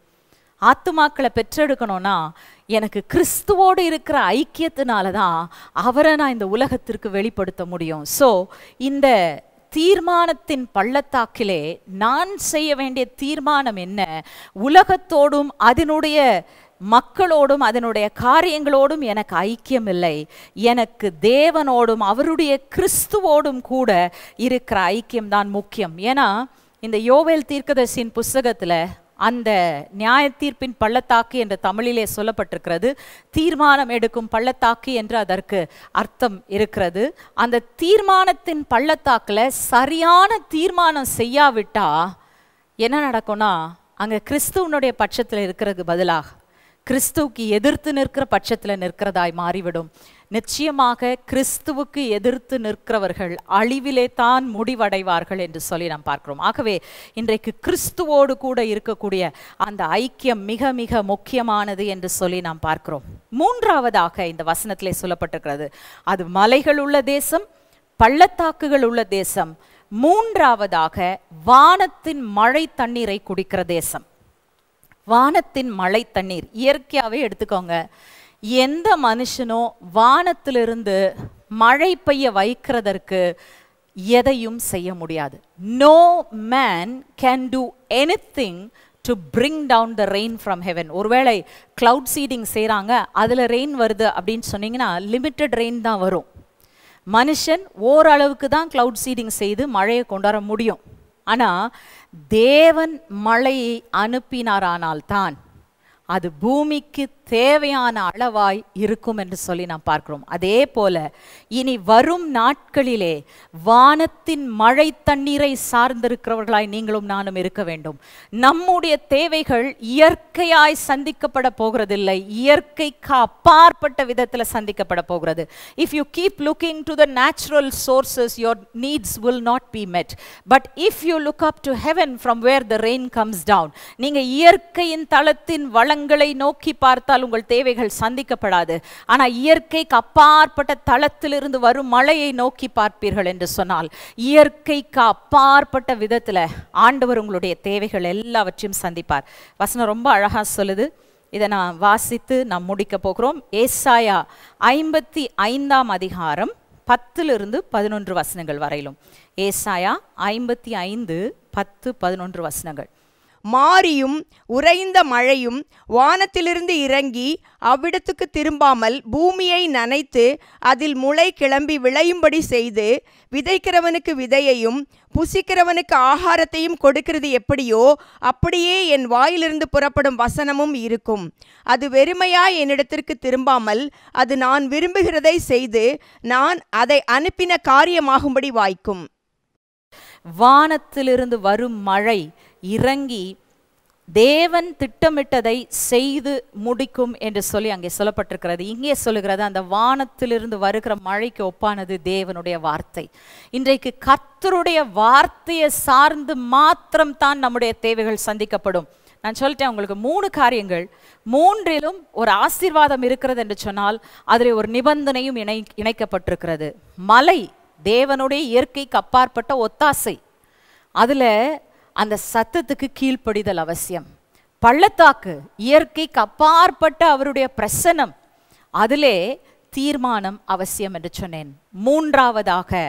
ஆத்துமாக்களை பெற்றெடுக்கணும்னா எனக்கு கிறிஸ்துவோடு இருக்கிற ஐக்கியத்தினால தான் அவரை நான் இந்த உலகத்திற்கு வெளிப்படுத்த முடியும் ஸோ இந்த தீர்மானத்தின் பள்ளத்தாக்கிலே நான் செய்ய வேண்டிய தீர்மானம் என்ன உலகத்தோடும் அதனுடைய மக்களோடும் அதனுடைய காரியங்களோடும் எனக்கு ஐக்கியம் இல்லை எனக்கு தேவனோடும் அவருடைய கிறிஸ்துவோடும் கூட இருக்கிற ஐக்கியம் தான் முக்கியம் ஏன்னா இந்த யோவேல் தீர்க்கதர்சின் புஸ்தகத்தில் அந்த நியாய தீர்ப்பின் பள்ளத்தாக்கு என்று தமிழிலே சொல்லப்பட்டிருக்கிறது தீர்மானம் எடுக்கும் பள்ளத்தாக்கு என்று அதற்கு அர்த்தம் இருக்கிறது அந்த தீர்மானத்தின் பள்ளத்தாக்கில் சரியான தீர்மானம் செய்யாவிட்டா என்ன நடக்கும்னா அங்கே கிறிஸ்துவனுடைய பட்சத்தில் இருக்கிறதுக்கு பதிலாக கிறிஸ்துவுக்கு எதிர்த்து நிற்கிற பட்சத்தில் நிற்கிறதாய் மாறிவிடும் நிச்சயமாக கிறிஸ்துவுக்கு எதிர்த்து நிற்கிறவர்கள் அழிவிலே தான் முடிவடைவார்கள் என்று சொல்லி நாம் பார்க்கிறோம் ஆகவே இன்றைக்கு கிறிஸ்துவோடு கூட இருக்கக்கூடிய அந்த ஐக்கியம் மிக மிக முக்கியமானது என்று சொல்லி நாம் பார்க்கிறோம் மூன்றாவதாக இந்த வசனத்திலே சொல்லப்பட்டிருக்கிறது அது மலைகள் உள்ள தேசம் பள்ளத்தாக்குகள் உள்ள தேசம் மூன்றாவதாக வானத்தின் மழை தண்ணீரை குடிக்கிற தேசம் வானத்தின் மழை தண்ணீர் இயற்கையாகவே எடுத்துக்கோங்க எந்த மனுஷனும் வானத்திலிருந்து மழை பெய்ய வைக்கிறதற்கு எதையும் செய்ய முடியாது no man can do anything to bring down the rain from heaven ஒருவேளை க்ளவுட் சீடிங் செய்கிறாங்க அதில் ரெயின் வருது அப்படின்னு சொன்னீங்கன்னா லிமிட்டட் ரெயின் தான் வரும் மனுஷன் ஓரளவுக்கு தான் க்ளவுட் சீடிங் செய்து மழையை கொண்டாட முடியும் ஆனால் தேவன் மழையை அனுப்பினாரானால் தான் அது பூமிக்கு தேவையான அளவாய் இருக்கும் என்று சொல்லி நாம் பார்க்கிறோம் அதே போல இனி வரும் நாட்களிலே வானத்தின் மழை தண்ணீரை சார்ந்திருக்கிறவர்களாய் நீங்களும் நானும் இருக்க வேண்டும் நம்முடைய தேவைகள் இயற்கையாய் சந்திக்கப்பட போகிறதில்லை இயற்கைக்கு அப்பாற்பட்ட விதத்தில் சந்திக்கப்பட போகிறது if you keep looking to the natural sources your needs will not be met but if you look up to heaven from where the rain comes down நீங்கள் இயற்கையின் தளத்தின் வள தளங்களை நோக்கி பார்த்தால் உங்கள் தேவைகள் சந்திக்கப்படாது ஆனால் இயற்கைக்கு அப்பாற்பட்ட தளத்திலிருந்து வரும் மழையை நோக்கி பார்ப்பீர்கள் என்று சொன்னால் இயற்கைக்கு அப்பாற்பட்ட விதத்தில் ஆண்டவர் உங்களுடைய தேவைகள் எல்லாவற்றையும் சந்திப்பார் வசனம் ரொம்ப அழகாக சொல்லுது இதை நான் வாசித்து நாம் முடிக்க போகிறோம் ஏசாயா ஐம்பத்தி ஐந்தாம் அதிகாரம் பத்திலிருந்து பதினொன்று வசனங்கள் வரையிலும் ஏசாயா ஐம்பத்தி ஐந்து பத்து பதினொன்று வசனங்கள் மாரியும் உறைந்த மழையும் வானத்திலிருந்து
இறங்கி அவ்விடத்துக்கு திரும்பாமல் பூமியை நனைத்து அதில் முளை கிளம்பி விளையும்படி செய்து விதைக்கிறவனுக்கு விதையையும் புசிக்கிறவனுக்கு ஆகாரத்தையும் கொடுக்கிறது எப்படியோ அப்படியே என் வாயிலிருந்து புறப்படும் வசனமும் இருக்கும் அது வெறுமையாய் என்னிடத்திற்கு திரும்பாமல் அது நான் விரும்புகிறதை செய்து நான் அதை அனுப்பின காரியமாகும்படி வாய்க்கும் வானத்திலிருந்து வரும்
மழை இறங்கி தேவன் திட்டமிட்டதை செய்து முடிக்கும் என்று சொல்லி அங்கே சொல்லப்பட்டிருக்கிறது இங்கே சொல்லுகிறது அந்த வானத்திலிருந்து வருகிற மழைக்கு ஒப்பானது தேவனுடைய வார்த்தை இன்றைக்கு கர்த்தருடைய வார்த்தையை சார்ந்து மாத்திரம் தான் நம்முடைய தேவைகள் சந்திக்கப்படும் நான் சொல்லிட்டேன் உங்களுக்கு மூணு காரியங்கள் மூன்றிலும் ஒரு ஆசீர்வாதம் இருக்கிறது என்று சொன்னால் அதில் ஒரு நிபந்தனையும் இணை இணைக்கப்பட்டிருக்கிறது மலை தேவனுடைய இயற்கைக்கு அப்பாற்பட்ட ஒத்தாசை அதில் அந்த சத்தத்துக்கு கீழ்ப்படிதல் அவசியம் பள்ளத்தாக்கு இயற்கைக்கு அப்பாற்பட்ட அவருடைய பிரசனம் அதிலே தீர்மானம் அவசியம் என்று சொன்னேன் மூன்றாவதாக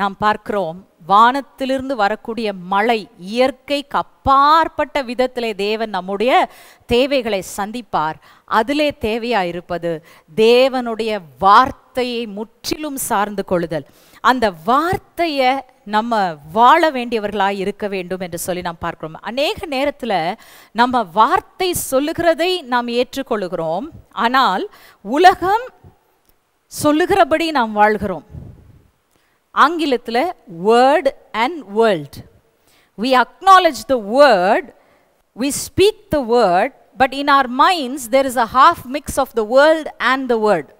நாம் பார்க்கிறோம் வானத்திலிருந்து வரக்கூடிய மழை இயற்கைக்கு அப்பாற்பட்ட விதத்திலே தேவன் நம்முடைய தேவைகளை சந்திப்பார் அதிலே தேவையாக இருப்பது தேவனுடைய வார்த்தையை முற்றிலும் சார்ந்து கொள்ளுதல் அந்த வார்த்தையை நம்ம வாழ வேண்டியவர்களாக இருக்க வேண்டும் என்று சொல்லி நாம் பார்க்கிறோம் அநேக நேரத்தில் நம்ம வார்த்தை சொல்லுகிறதை நாம் ஏற்றுக்கொள்கிறோம் ஆனால் உலகம் சொல்லுகிறபடி நாம் வாழ்கிறோம் ஆங்கிலத்தில் word and world we acknowledge the word we speak the word but in our minds there is a half mix of the world and the word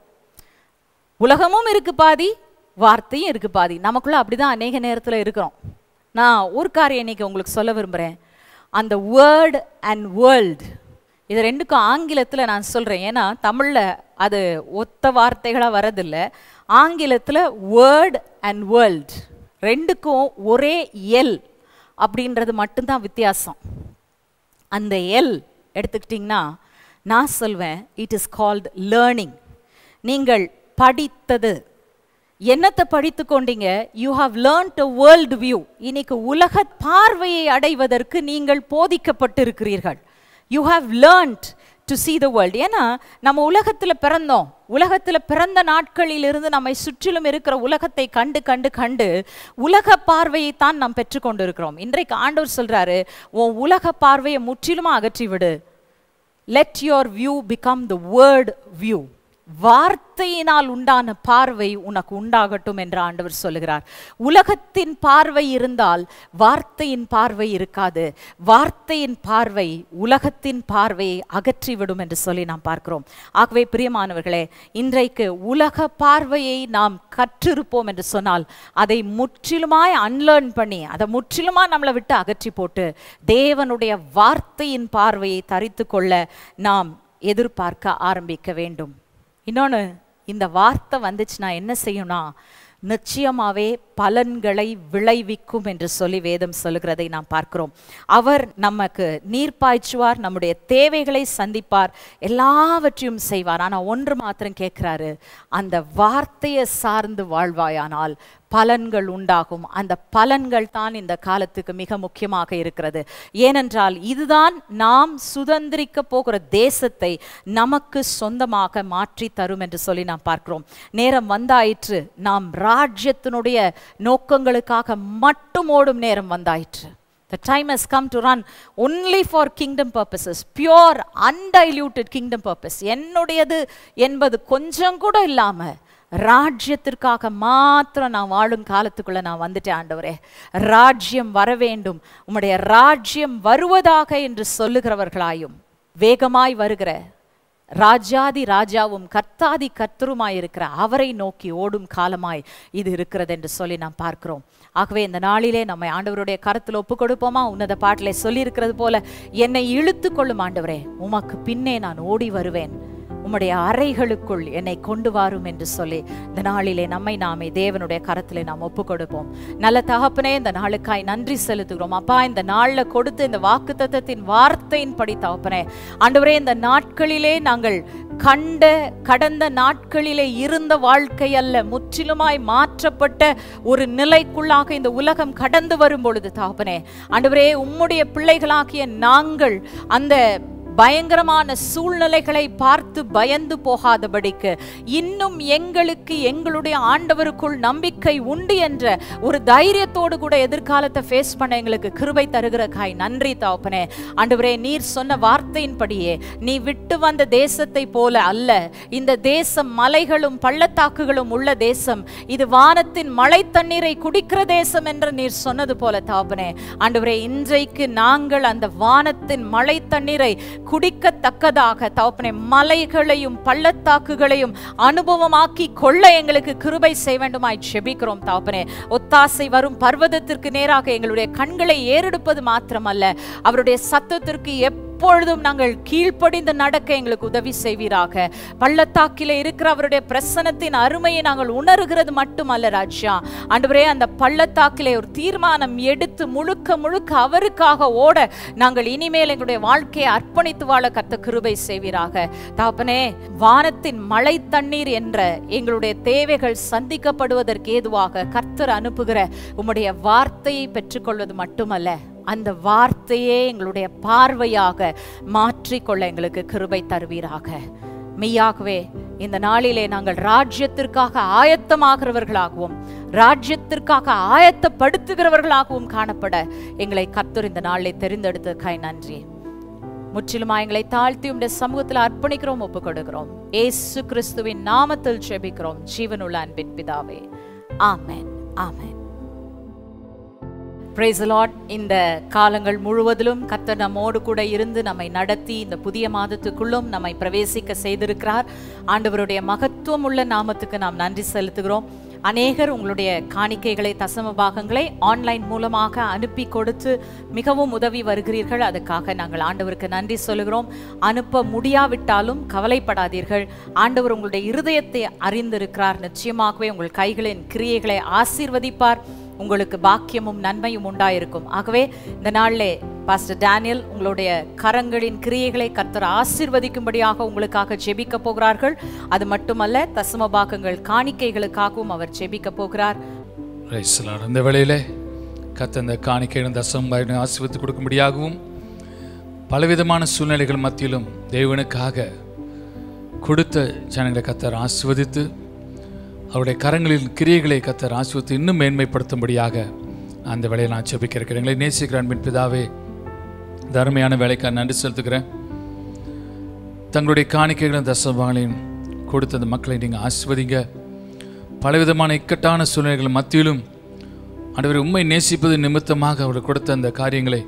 உலகமும் இருக்கு பாதி வார்த்தையும் இருக்குது பாதி நமக்குள்ளே அப்படி தான் அநேக நேரத்தில் இருக்கிறோம் நான் ஒரு காரியம் இன்னைக்கு உங்களுக்கு சொல்ல விரும்புகிறேன் அந்த வேர்டு அண்ட் வேர்ல்டு இது ரெண்டுக்கும் ஆங்கிலத்தில் நான் சொல்கிறேன் ஏன்னா தமிழில் அது ஒத்த வார்த்தைகளாக வரதில்லை ஆங்கிலத்தில் வேர்டு அண்ட் வேர்ல்டு ரெண்டுக்கும் ஒரே எல் அப்படின்றது மட்டும்தான் வித்தியாசம் அந்த எல் எடுத்துக்கிட்டிங்கன்னா நான் சொல்வேன் இட் இஸ் கால்டு லேர்னிங் நீங்கள் படித்தது என்னத்தை படித்து கொண்டீங்க you have learned a world view இன்னைக்கு உலக பார்வையை அடைவதற்கு நீங்கள் போதிக்கப்பட்டிருக்கிறீர்கள் you have learned to see the world ஏன்னா நம்ம உலகத்தில் பிறந்தோம் உலகத்தில் பிறந்த நாட்களிலிருந்து நம்மை சுற்றிலும் இருக்கிற உலகத்தை கண்டு கண்டு கண்டு உலக பார்வையை தான் நாம் பெற்றுக்கொண்டு இருக்கிறோம் இன்றைக்கு ஆண்டவர் சொல்கிறாரு உன் உலக பார்வையை முற்றிலுமாக அகற்றிவிடு let your view become the world view வார்த்தையினால் உண்டான பார்வை உனக்கு உண்டாகட்டும் என்று ஆண்டவர் சொல்லுகிறார் உலகத்தின் பார்வை இருந்தால் வார்த்தையின் பார்வை இருக்காது வார்த்தையின் பார்வை உலகத்தின் பார்வையை அகற்றிவிடும் என்று சொல்லி நாம் பார்க்கிறோம் ஆகவே பிரியமானவர்களே இன்றைக்கு உலக பார்வையை நாம் கற்றிருப்போம் என்று சொன்னால் அதை முற்றிலுமாய் அன்லேர்ன் பண்ணி அதை முற்றிலுமா நம்மளை விட்டு அகற்றி போட்டு தேவனுடைய வார்த்தையின் பார்வையை தரித்து கொள்ள நாம் எதிர்பார்க்க ஆரம்பிக்க வேண்டும் இன்னொன்று இந்த வார்த்தை வந்துச்சுன்னா என்ன செய்யணும்னா நிச்சயமாகவே பலன்களை விளைவிக்கும் என்று சொல்லி வேதம் சொல்லுகிறதை நாம் பார்க்கிறோம் அவர் நமக்கு நீர் பாய்ச்சுவார் நம்முடைய தேவைகளை சந்திப்பார் எல்லாவற்றையும் செய்வார் ஆனால் ஒன்று மாத்திரம் கேட்குறாரு அந்த வார்த்தையை சார்ந்து வாழ்வாயானால் பலன்கள் உண்டாகும் அந்த பலன்கள் தான் இந்த காலத்துக்கு மிக முக்கியமாக இருக்கிறது ஏனென்றால் இதுதான் நாம் சுதந்திரிக்க போகிற தேசத்தை நமக்கு சொந்தமாக மாற்றி தரும் என்று சொல்லி நாம் பார்க்கிறோம் நேரம் வந்தாயிற்று நாம் ராஜ்யத்தினுடைய நோக்கங்களுக்காக மட்டும் ஓடும் நேரம் வந்தாயிற்று The time has come to run only for kingdom purposes, pure, undiluted kingdom purpose. என்னுடையது என்பது கொஞ்சம் கூட இல்லாமல் ராஜ்யத்திற்காக மாத்திரம் நான் வாழும் காலத்துக்குள்ள நான் வந்துட்டேன் ஆண்டவரே ராஜ்யம் வர வேண்டும் உம்முடைய ராஜ்யம் வருவதாக என்று சொல்லுகிறவர்களாயும் வேகமாய் வருகிற ராஜாதி ராஜாவும் கர்த்தாதி கர்த்தருமாயிருக்கிற அவரை நோக்கி ஓடும் காலமாய் இது இருக்கிறது என்று சொல்லி நாம் பார்க்கிறோம் ஆகவே இந்த நாளிலே நம்மை ஆண்டவருடைய கருத்தில் ஒப்பு கொடுப்போமா உன்னத பாட்டிலே சொல்லியிருக்கிறது போல என்னை இழுத்து கொள்ளும் ஆண்டவரே உமக்கு பின்னே நான் ஓடி வருவேன் உம்முடைய அறைகளுக்குள் என்னை கொண்டு வாரும் என்று சொல்லி இந்த நாளிலே நம்மை நாமே தேவனுடைய கரத்திலே நாம் ஒப்பு கொடுப்போம் நல்ல தகப்பனே இந்த நாளுக்காய் நன்றி செலுத்துகிறோம் அப்பா இந்த நாளில் கொடுத்த இந்த வாக்கு தத்தத்தின் வார்த்தையின் படி தகப்பனே அன்றுவரே இந்த நாட்களிலே நாங்கள் கண்ட கடந்த நாட்களிலே இருந்த வாழ்க்கை அல்ல முற்றிலுமாய் மாற்றப்பட்ட ஒரு நிலைக்குள்ளாக இந்த உலகம் கடந்து வரும் பொழுது தகப்பனே அன்றுவரே உம்முடைய பிள்ளைகளாகிய நாங்கள் அந்த பயங்கரமான சூழ்நிலைகளை பார்த்து பயந்து போகாதபடிக்கு இன்னும் எங்களுக்கு எங்களுடைய ஆண்டவருக்குள் நம்பிக்கை உண்டு என்ற ஒரு தைரியத்தோடு கூட எதிர்காலத்தை ஃபேஸ் பண்ண எங்களுக்கு கிருபை தருகிற காய் நன்றி தாப்பனே ஆண்டவரே நீர் சொன்ன வார்த்தையின்படியே நீ விட்டு வந்த தேசத்தை போல அல்ல இந்த தேசம் மலைகளும் பள்ளத்தாக்குகளும் உள்ள தேசம் இது வானத்தின் மழை தண்ணீரை குடிக்கிற தேசம் என்று நீர் சொன்னது போல தாப்பனே ஆண்டவரே இன்றைக்கு நாங்கள் அந்த வானத்தின் மழை தண்ணீரை குடிக்கத்தக்கதாக தவப்பனை மலைகளையும் பள்ளத்தாக்குகளையும் அனுபவமாக்கி கொள்ள எங்களுக்கு கிருபை செய்ய வேண்டுமாய் செபிக்கிறோம் தவப்பனே ஒத்தாசை வரும் பர்வதத்திற்கு நேராக எங்களுடைய கண்களை ஏறெடுப்பது மாத்திரமல்ல அவருடைய சத்தத்திற்கு எப்ப எப்பொழுதும் நாங்கள் கீழ்ப்படிந்து நடக்க எங்களுக்கு உதவி செய்வீராக பள்ளத்தாக்கில இருக்கிற அவருடைய பிரசனத்தின் அருமையை நாங்கள் உணர்கிறது மட்டுமல்ல ராஜா அன்றுவரே அந்த பள்ளத்தாக்கிலே ஒரு தீர்மானம் எடுத்து முழுக்க முழுக்க அவருக்காக ஓட நாங்கள் இனிமேல் எங்களுடைய வாழ்க்கையை அர்ப்பணித்து வாழ கத்த கிருபை செய்வீராக தாப்பனே வானத்தின் மழை தண்ணீர் என்ற எங்களுடைய தேவைகள் சந்திக்கப்படுவதற்கு ஏதுவாக கர்த்தர் அனுப்புகிற உம்முடைய வார்த்தையை பெற்றுக்கொள்வது மட்டுமல்ல அந்த வார்த்தையே எங்களுடைய பார்வையாக மாற்றிக்கொள்ள எங்களுக்கு கிருபை தருவீராக மெய்யாகவே இந்த நாளிலே நாங்கள் ராஜ்யத்திற்காக ஆயத்தமாகிறவர்களாகவும் ராஜ்யத்திற்காக ஆயத்தப்படுத்துகிறவர்களாகவும் காணப்பட எங்களை கத்தர் இந்த நாளிலே தெரிந்தெடுத்ததுக்காய் நன்றி முற்றிலுமா எங்களை தாழ்த்தி உடைய சமூகத்தில் அர்ப்பணிக்கிறோம் ஒப்புக் கொடுக்கிறோம் ஏசு கிறிஸ்துவின் நாமத்தில் செபிக்கிறோம் ஜீவனுள்ள அன்பின் பிதாவே ஆமேன் ஆமேன் பிரேசலாட் இந்த காலங்கள் முழுவதிலும் கத்த நம்மோடு கூட இருந்து நம்மை நடத்தி இந்த புதிய மாதத்துக்குள்ளும் நம்மை பிரவேசிக்க செய்திருக்கிறார் ஆண்டவருடைய மகத்துவம் உள்ள நாமத்துக்கு நாம் நன்றி செலுத்துகிறோம் அநேகர் உங்களுடைய காணிக்கைகளை தசம பாகங்களை ஆன்லைன் மூலமாக அனுப்பி கொடுத்து மிகவும் உதவி வருகிறீர்கள் அதுக்காக நாங்கள் ஆண்டவருக்கு நன்றி சொல்கிறோம் அனுப்ப முடியாவிட்டாலும் கவலைப்படாதீர்கள் ஆண்டவர் உங்களுடைய இருதயத்தை அறிந்திருக்கிறார் நிச்சயமாகவே உங்கள் கைகளின் கிரியைகளை ஆசீர்வதிப்பார் உங்களுக்கு பாக்கியமும் நன்மையும் உண்டாயிருக்கும் ஆகவே இந்த நாளில் பாஸ்டர் டேனியல் உங்களுடைய கரங்களின் கிரியைகளை கர்த்தர் ஆசிர்வதிக்கும்படியாக உங்களுக்காக ஜெபிக்க போகிறார்கள் அது மட்டுமல்ல பாக்கங்கள் காணிக்கைகளுக்காகவும் அவர் ஜெபிக்க
போகிறார் இந்த வேளையிலே கத்த இந்த காணிக்கை தசம ஆசிர்வதித்து கொடுக்கும்படியாகவும் பலவிதமான சூழ்நிலைகள் மத்தியிலும் தேவனுக்காக கொடுத்த ஜனங்களை கத்தர் ஆசிர்வதித்து அவருடைய கரங்களில் கிரியைகளை கத்தர் ஆசிவத்தை இன்னும் மேன்மைப்படுத்தும்படியாக அந்த வேலையை நான் செபிக்கிறேன் எங்களை நேசிக்கிற அன்பின் பிதாவே தருமையான வேலைக்காக நன்றி செலுத்துக்கிறேன் தங்களுடைய காணிக்கைகளும் தசபாங்களையும் கொடுத்த அந்த மக்களை நீங்கள் ஆசிர்வதிங்க பலவிதமான இக்கட்டான சூழ்நிலைகள் மத்தியிலும் அனைவர் உண்மை நேசிப்பது நிமித்தமாக அவர்கள் கொடுத்த அந்த காரியங்களை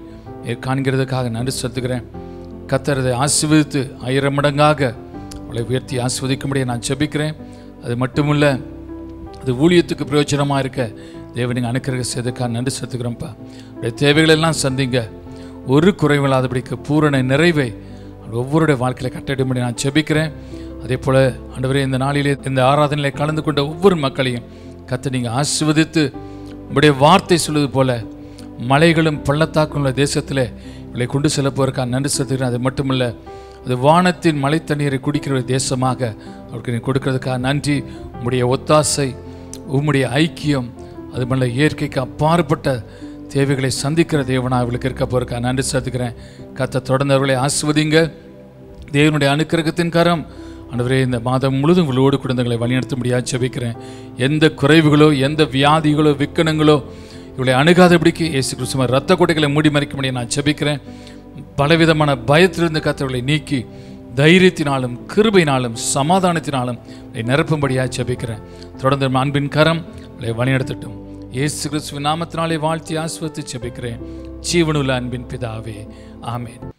காண்கிறதுக்காக நன்றி செலுத்துக்கிறேன் கத்தரதை ஆசிர்வதித்து ஆயிரம் மடங்காக அவளை உயர்த்தி ஆசிர்வதிக்கும்படியே நான் செபிக்கிறேன் அது மட்டுமில்லை அது ஊழியத்துக்கு பிரயோஜனமாக இருக்க தேவன் நீங்கள் அனுக்கிற செய்ததுக்காக நன்றி செலுத்துக்கிறோம்ப்பா உடைய தேவைகளெல்லாம் சந்திங்க ஒரு குறைவில்லாதபடிக்கு பூரண நிறைவை ஒவ்வொருடைய வாழ்க்கையில் கட்டிடும்படி நான் செபிக்கிறேன் அதே போல் அன்றுவரே இந்த நாளிலே இந்த ஆராதனையிலே கலந்து கொண்ட ஒவ்வொரு மக்களையும் கற்று நீங்கள் ஆசிர்வதித்து உங்களுடைய வார்த்தை சொல்வது போல் மலைகளும் பள்ளத்தாக்கும் உள்ள தேசத்தில் இவளை கொண்டு செல்ல போகிறக்கா நன்றி செலுத்துகிறேன் அது மட்டுமல்ல அது வானத்தின் மலை தண்ணீரை குடிக்கிற ஒரு தேசமாக அவருக்கு நீ கொடுக்கறதுக்காக நன்றி உங்களுடைய ஒத்தாசை உம்முடைய ஐக்கியம் அது மேல இயற்கைக்கு அப்பாற்பட்ட தேவைகளை சந்திக்கிற தேவனா அவளுக்கு இருக்க போகிறக்கா நன்றி சாத்துக்கிறேன் கத்தை தொடர்ந்து அவர்களை ஆஸ்வதிங்க தேவனுடைய அனுக்கிரகத்தின் கரம் அன்றுவரே இந்த மாதம் முழுதும் உங்களோடு குழந்தைகளை முடியாது செபிக்கிறேன் எந்த குறைவுகளோ எந்த வியாதிகளோ விக்கணங்களோ இவளை அணுகாதபடிக்கு ஏசு கிறிஸ்தும ரத்த கோட்டைகளை மூடி மறைக்க முடியும் நான் செபிக்கிறேன் பலவிதமான பயத்திலிருந்து கத்தவர்களை நீக்கி தைரியத்தினாலும் கிருபையினாலும் சமாதானத்தினாலும் நிரப்பும்படியாக செபிக்கிறேன் தொடர்ந்து அன்பின் கரம் வழிநடத்தட்டும் இயேசு கிறிஸ்துவின் நாமத்தினாலே வாழ்த்தி ஆஸ்வதித்து செபிக்கிறேன் ஜீவனுள்ள அன்பின் பிதாவே ஆமேன்